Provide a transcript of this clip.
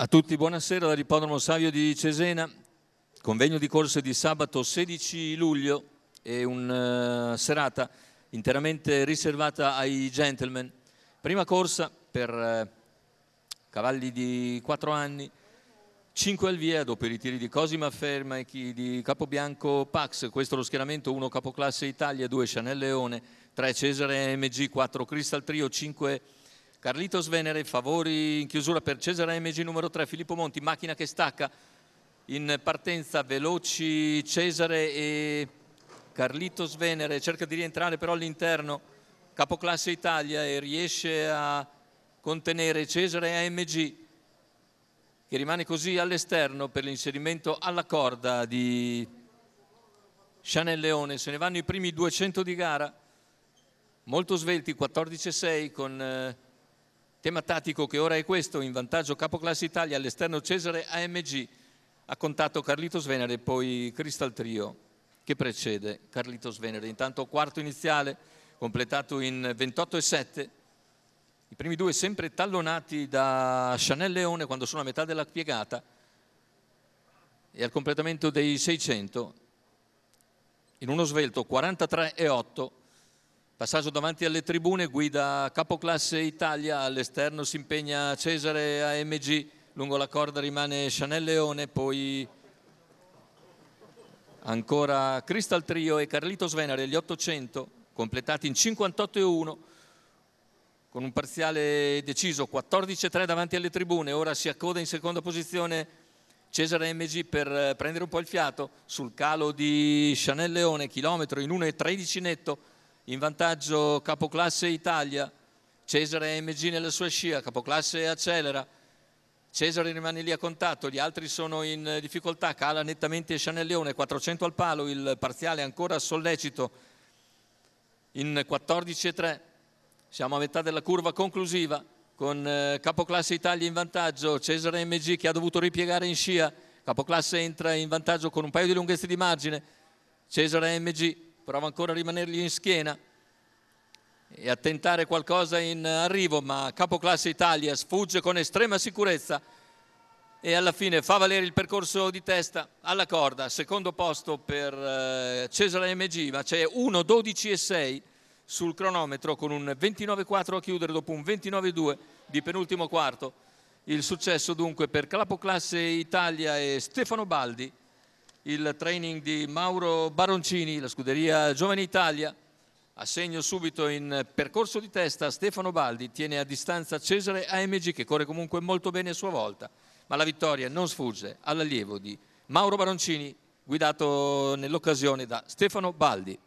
A tutti buonasera dall'Ippodromo Savio di Cesena, convegno di corse di sabato 16 luglio e una eh, serata interamente riservata ai gentleman. Prima corsa per eh, cavalli di 4 anni, 5 al via dopo i ritiri di Cosima Ferma e chi di Capobianco Pax, questo è lo schieramento 1 Capoclasse Italia, 2 Chanel Leone, 3 Cesare MG, 4 Crystal Trio, 5 Carlitos Venere, favori in chiusura per Cesare MG numero 3, Filippo Monti, macchina che stacca in partenza, veloci Cesare e Carlitos Venere, cerca di rientrare però all'interno, capoclasse Italia e riesce a contenere Cesare AMG che rimane così all'esterno per l'inserimento alla corda di Chanel Leone, se ne vanno i primi 200 di gara, molto svelti, 14-6 con... Eh, Tema tattico che ora è questo, in vantaggio capoclasse Italia all'esterno Cesare AMG, a contatto Carlitos Venere, e poi Crystal Trio che precede Carlitos Venere. Intanto quarto iniziale completato in 28 e 7. I primi due sempre tallonati da Chanel Leone quando sono a metà della piegata e al completamento dei 600 in uno svelto 43 e 8. Passaggio davanti alle tribune, guida capoclasse Italia, all'esterno si impegna Cesare AMG, lungo la corda rimane Chanel Leone, poi ancora Crystal Trio e Carlito Svenere, gli 800, completati in 58 e 1, con un parziale deciso 14-3 e davanti alle tribune, ora si accoda in seconda posizione Cesare MG per eh, prendere un po' il fiato sul calo di Chanel Leone, chilometro in 1,13 netto, in vantaggio capoclasse Italia, Cesare MG nella sua scia, capoclasse accelera, Cesare rimane lì a contatto, gli altri sono in difficoltà, cala nettamente Scianelleone, 400 al palo, il parziale ancora sollecito in 14-3, siamo a metà della curva conclusiva con eh, capoclasse Italia in vantaggio, Cesare MG che ha dovuto ripiegare in scia, capoclasse entra in vantaggio con un paio di lunghezze di margine, Cesare MG prova ancora a rimanergli in schiena e a tentare qualcosa in arrivo, ma capoclasse Italia sfugge con estrema sicurezza e alla fine fa valere il percorso di testa alla corda, secondo posto per eh, Cesare Megiva, c'è 1.12 e 6 sul cronometro con un 29-4 a chiudere dopo un 29-2 di penultimo quarto. Il successo dunque per Capoclasse Italia e Stefano Baldi il training di Mauro Baroncini, la scuderia Giovane Italia. Assegno subito in percorso di testa Stefano Baldi, tiene a distanza Cesare AMG che corre comunque molto bene a sua volta, ma la vittoria non sfugge all'allievo di Mauro Baroncini guidato nell'occasione da Stefano Baldi.